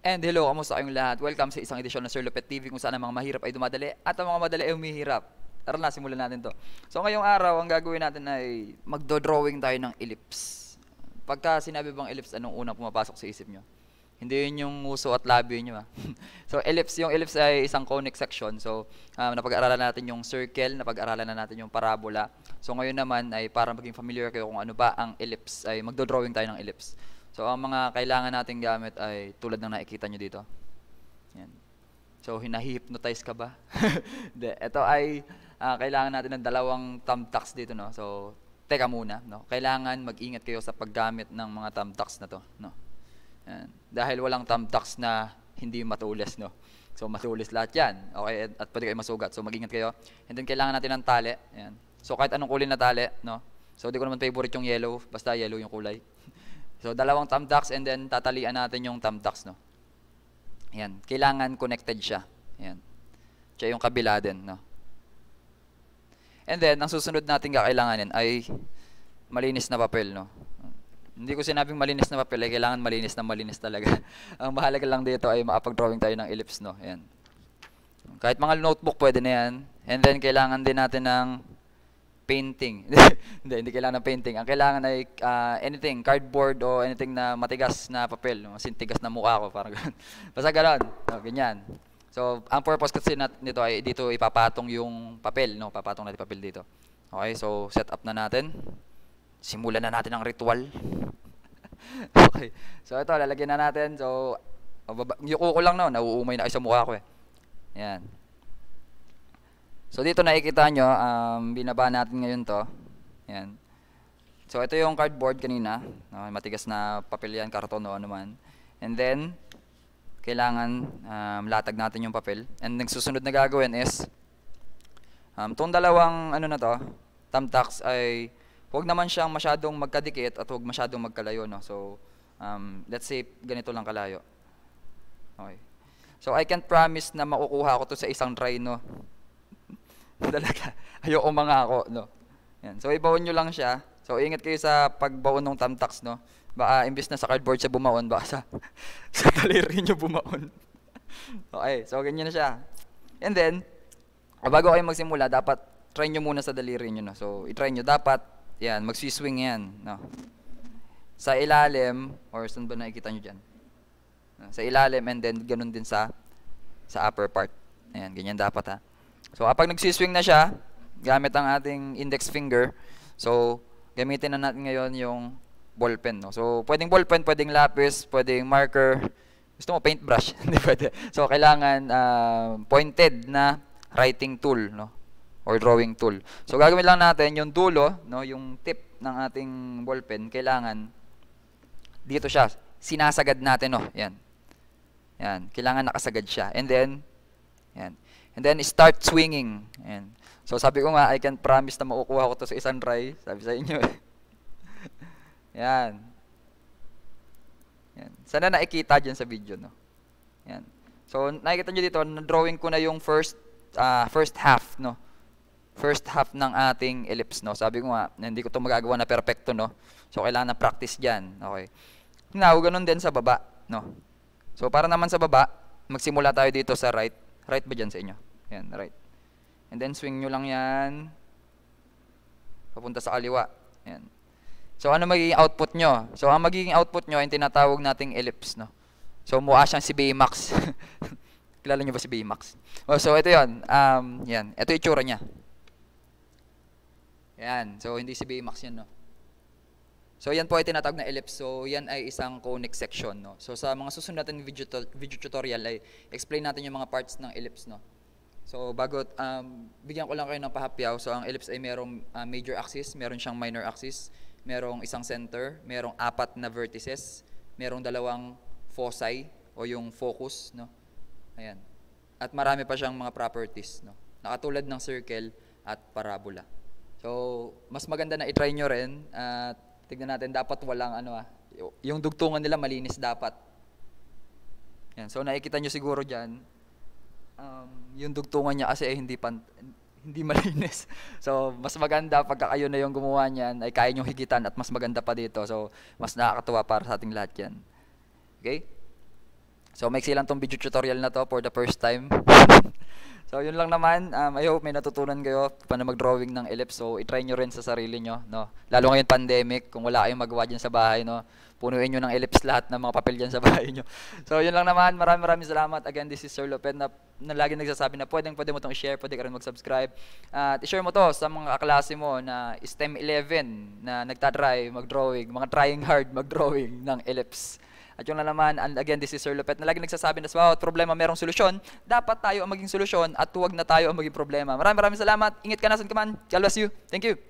And hello, kamusta kayong lahat? Welcome sa isang edisyon ng Sir Lupet TV kung saan ang mga mahirap ay dumadali at ang mga madali ay umihirap. Tara na, simulan natin to. So ngayong araw, ang gagawin natin ay magdo-drawing tayo ng ellipse. Pagka sinabi bang ellipse, anong unang pumapasok sa isip nyo? Hindi yun yung uso at labyo nyo. Ha? Ah. so ellipse, yung ellipse ay isang conic section. So um, napag-aralan natin yung circle, napag-aralan na natin yung parabola. So ngayon naman ay para maging familiar kayo kung ano ba ang ellipse, ay magdo-drawing tayo ng ellipse. So, ang mga kailangan nating gamit ay tulad ng nakikita nyo dito. Yan. So, hinahipnotize ka ba? De, ito ay uh, kailangan natin ng dalawang thumbtacks dito, no? So, teka muna, no? Kailangan mag-ingat kayo sa paggamit ng mga thumbtacks na to, no? Yan. Dahil walang thumbtacks na hindi matulis, no? So, matulis lahat yan. Okay, at, at pwede kayo masugat. So, mag-ingat kayo. And then, kailangan natin ng tali. Yan. So, kahit anong kulay na tali, no? So, hindi ko naman favorite yung yellow. Basta yellow yung kulay. So, dalawang thumbtacks and then tatalian natin yung thumbtacks, no? Yan. Kailangan connected siya. Yan. Siya yung kabila din, no? And then, ang susunod natin kakailanganin ay malinis na papel, no? Hindi ko sinabing malinis na papel, eh, kailangan malinis na malinis talaga. ang mahalaga lang dito ay makapag-drawing tayo ng ellipse, no? Yan. Kahit mga notebook, pwede na yan. And then, kailangan din natin ng painting. hindi, hindi kailangan ng painting. Ang kailangan ay uh, anything, cardboard o anything na matigas na papel. Sintigas na mukha ko, parang ganun. Basta ganun, no, oh, ganyan. So, ang purpose kasi nat nito ay dito ipapatong yung papel, no? Papatong natin papel dito. Okay, so set up na natin. Simulan na natin ang ritual. okay. So, ito, lalagyan na natin. So, oh, yung kuko lang no, nauumay na kayo sa mukha ko eh. Yan. So dito nakikita nyo, um, binaba natin ngayon to. Yan. So ito yung cardboard kanina. No, matigas na papel yan, karton o ano man. And then, kailangan um, latag natin yung papel. And susunod na gagawin is, um, itong dalawang ano na to, tamtax ay huwag naman siyang masyadong magkadikit at huwag masyadong magkalayo. No? So, um, let's say ganito lang kalayo. Okay. So, I can't promise na makukuha ko to sa isang try, no? Talaga. Ayoko mga ako, no? Yan. So, ibaon niyo lang siya. So, ingat kayo sa pagbaon ng tamtax, no? Baka, imbis na sa cardboard sa bumaon, baka sa, sa kaliri nyo bumaon. okay, so ganyan na siya. And then, bago kayo magsimula, dapat try niyo muna sa daliri niyo, no? So, i-try niyo Dapat, yan, magsi-swing yan, no? Sa ilalim, or saan ba nakikita nyo dyan? Sa ilalim, and then, ganun din sa, sa upper part. Ayan, ganyan dapat, ha? So, kapag nagsiswing na siya, gamit ang ating index finger, so, gamitin na natin ngayon yung ballpen. No? So, pwedeng ballpen, pwedeng lapis, pwedeng marker. Gusto mo paintbrush? Hindi pwede. So, kailangan uh, pointed na writing tool no? or drawing tool. So, gagawin lang natin yung dulo, no? yung tip ng ating ballpen, kailangan dito siya. Sinasagad natin. No? Yan. Yan. Kailangan nakasagad siya. And then, yan. And then start swinging. And so sabi ko nga, I can promise na makukuha ko to sa isang try. Sabi sa inyo. Yan. Yan. Sana nakikita dyan sa video, no? Yan. So nakikita nyo dito, na-drawing ko na yung first uh, first half, no? First half ng ating ellipse, no? Sabi ko nga, hindi ko to magagawa na perfecto, no? So kailangan na practice dyan. Okay. Now, ganun din sa baba, no? So para naman sa baba, magsimula tayo dito sa right Right ba dyan sa inyo? Yan, right. And then swing nyo lang yan. Papunta sa kaliwa. Yan. So ano magiging output nyo? So ang magiging output nyo ay tinatawag nating ellipse. No? So mukha siyang si Baymax. Kilala nyo ba si Baymax? Oh, so ito yon um, yan. Ito yung tsura niya. Yan. So hindi si Baymax yan. No? So yan po ay tinatawag na ellipse. So yan ay isang conic section. No? So sa mga susunod natin video, video tutorial ay explain natin yung mga parts ng ellipse. No? So bago, um, bigyan ko lang kayo ng pahapyaw. So ang ellipse ay merong uh, major axis, meron siyang minor axis, merong isang center, merong apat na vertices, merong dalawang foci o yung focus. No? Ayan. At marami pa siyang mga properties. No? Nakatulad ng circle at parabola. So, mas maganda na itry nyo rin at Tignan natin, dapat walang ano ah. Yung dugtungan nila malinis dapat. Yan. So nakikita nyo siguro dyan, um, yung dugtungan niya kasi eh, hindi, pan, hindi malinis. So mas maganda pagka kayo na yung gumawa niyan, ay kaya nyo higitan at mas maganda pa dito. So mas nakakatuwa para sa ating lahat yan. Okay? So, maiksi lang tong video tutorial na to for the first time. So, yun lang naman. Um, I hope may natutunan kayo paano mag-drawing ng ellipse. So, itry nyo rin sa sarili nyo. No? Lalo ngayon pandemic, kung wala kayong magawa dyan sa bahay, no? punuin nyo ng ellipse lahat ng mga papel dyan sa bahay nyo. So, yun lang naman. Maraming maraming salamat. Again, this is Sir Lopez na, na lagi nagsasabi na pwedeng pwede mo itong i-share, pwede ka rin mag-subscribe. at i-share mo to sa mga kaklase mo na STEM 11 na nagtatry mag-drawing, mga trying hard mag-drawing ng ellipse. At yung naman, and again, this is Sir Lopet, na lagi nagsasabi na sa bawat problema merong solusyon, dapat tayo ang maging solusyon at huwag na tayo ang maging problema. Maraming maraming salamat. Ingat ka na saan ka man. God bless you. Thank you.